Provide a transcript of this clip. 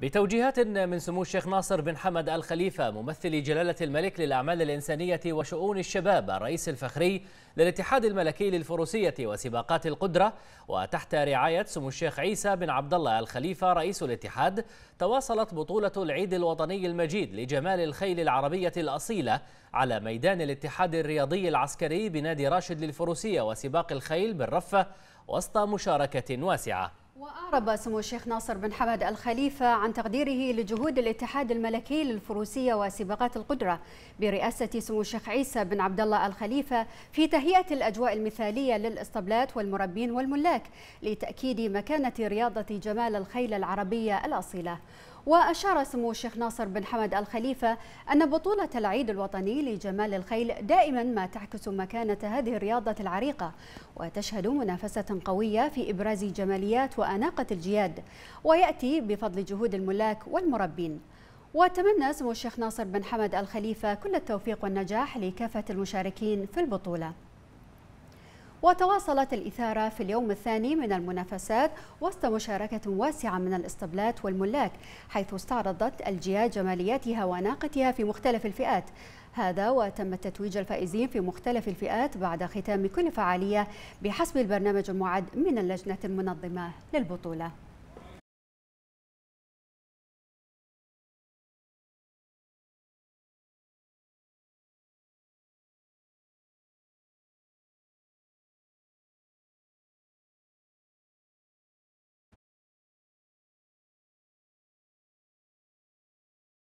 بتوجيهات من سمو الشيخ ناصر بن حمد الخليفة ممثل جلالة الملك للأعمال الإنسانية وشؤون الشباب الرئيس الفخري للاتحاد الملكي للفروسية وسباقات القدرة وتحت رعاية سمو الشيخ عيسى بن عبد الله الخليفة رئيس الاتحاد تواصلت بطولة العيد الوطني المجيد لجمال الخيل العربية الأصيلة على ميدان الاتحاد الرياضي العسكري بنادي راشد للفروسية وسباق الخيل بالرفة وسط مشاركة واسعة أعرب سمو الشيخ ناصر بن حمد الخليفة عن تقديره لجهود الاتحاد الملكي للفروسية وسباقات القدرة برئاسة سمو الشيخ عيسى بن عبد الله الخليفة في تهيئة الأجواء المثالية للإسطبلات والمربين والملاك لتأكيد مكانة رياضة جمال الخيل العربية الأصيلة وأشار سمو الشيخ ناصر بن حمد الخليفة أن بطولة العيد الوطني لجمال الخيل دائما ما تعكس مكانة هذه الرياضة العريقة وتشهد منافسة قوية في إبراز جماليات وأناقة الجياد ويأتي بفضل جهود الملاك والمربين وتمنى سمو الشيخ ناصر بن حمد الخليفة كل التوفيق والنجاح لكافة المشاركين في البطولة وتواصلت الإثارة في اليوم الثاني من المنافسات وسط مشاركة واسعة من الاستبلات والملاك حيث استعرضت الجهات جمالياتها وأناقتها في مختلف الفئات هذا وتم تتويج الفائزين في مختلف الفئات بعد ختام كل فعالية بحسب البرنامج المعد من اللجنة المنظمة للبطولة